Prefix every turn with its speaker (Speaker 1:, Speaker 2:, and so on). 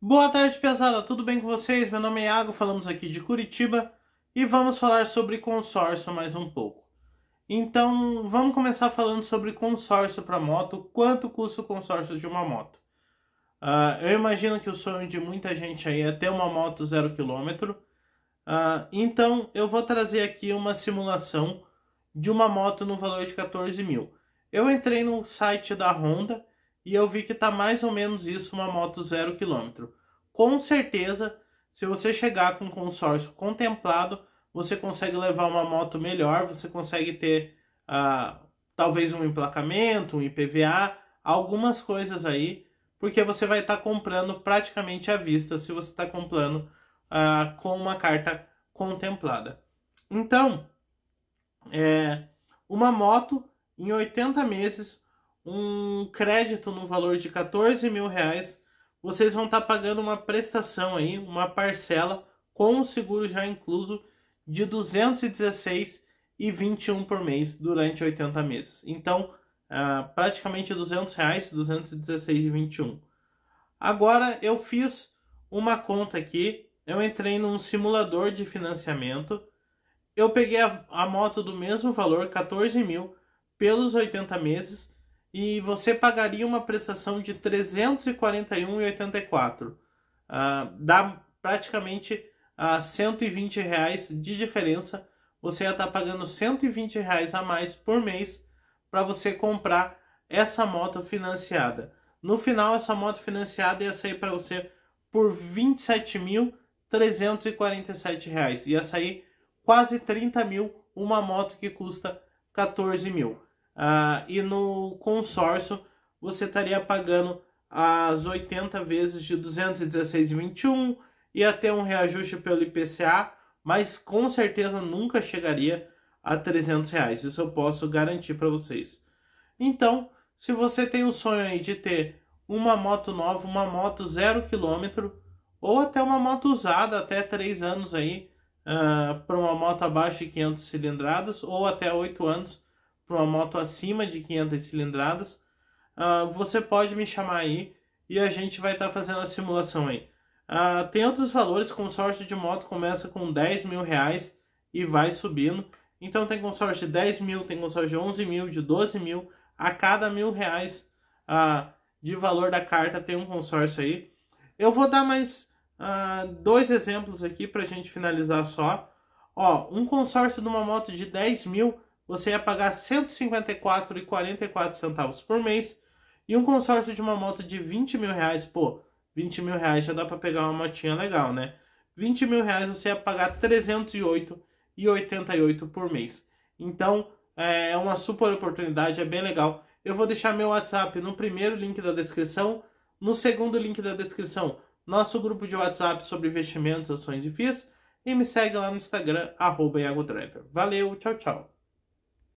Speaker 1: Boa tarde, pesada. Tudo bem com vocês? Meu nome é Iago, falamos aqui de Curitiba e vamos falar sobre consórcio mais um pouco. Então, vamos começar falando sobre consórcio para moto. Quanto custa o consórcio de uma moto? Uh, eu imagino que o sonho de muita gente aí é ter uma moto zero quilômetro. Uh, então, eu vou trazer aqui uma simulação de uma moto no valor de 14 mil. Eu entrei no site da Honda e eu vi que tá mais ou menos isso uma moto zero quilômetro. Com certeza, se você chegar com um consórcio contemplado, você consegue levar uma moto melhor, você consegue ter a ah, talvez um emplacamento, um IPVA, algumas coisas aí, porque você vai estar tá comprando praticamente à vista se você está comprando a ah, com uma carta contemplada. Então, é, uma moto em 80 meses um crédito no valor de 14 mil reais, vocês vão estar tá pagando uma prestação aí, uma parcela com o seguro já incluso de 216 e 21 por mês durante 80 meses. Então, ah, praticamente 200 reais, 216 e 21. Agora eu fiz uma conta aqui, eu entrei num simulador de financiamento, eu peguei a, a moto do mesmo valor, 14 mil, pelos 80 meses e você pagaria uma prestação de 341,84. Uh, ah, dá praticamente a uh, 120 reais de diferença. Você ia estar tá pagando 120 reais a mais por mês para você comprar essa moto financiada. No final, essa moto financiada ia sair para você por R$ 27.347. Ia sair quase R$ mil uma moto que custa R$ mil. Uh, e no consórcio você estaria pagando as 80 vezes de 216,21 e até um reajuste pelo IPCA, mas com certeza nunca chegaria a 300 reais, isso eu posso garantir para vocês. Então, se você tem o sonho aí de ter uma moto nova, uma moto zero quilômetro, ou até uma moto usada até 3 anos aí, uh, ah, para uma moto abaixo de 500 cilindradas, ou até 8 anos, para uma moto acima de 500 cilindradas, uh, você pode me chamar aí e a gente vai estar tá fazendo a simulação aí. Uh, tem outros valores, consórcio de moto começa com 10 mil reais e vai subindo. Então tem consórcio de 10 mil, tem consórcio de 11 mil, de 12 mil. A cada mil reais uh, de valor da carta tem um consórcio aí. Eu vou dar mais uh, dois exemplos aqui para a gente finalizar só. Ó, um consórcio de uma moto de 10 mil você ia pagar R$ 154,44 por mês e um consórcio de uma moto de 20 mil reais, pô, 20 mil reais já dá para pegar uma motinha legal, né? 20 mil reais você ia pagar 308,88 por mês. Então é, é uma super oportunidade, é bem legal. Eu vou deixar meu WhatsApp no primeiro link da descrição, no segundo link da descrição, nosso grupo de WhatsApp sobre investimentos, ações e FIIs. E me segue lá no Instagram, arroba Valeu, tchau, tchau.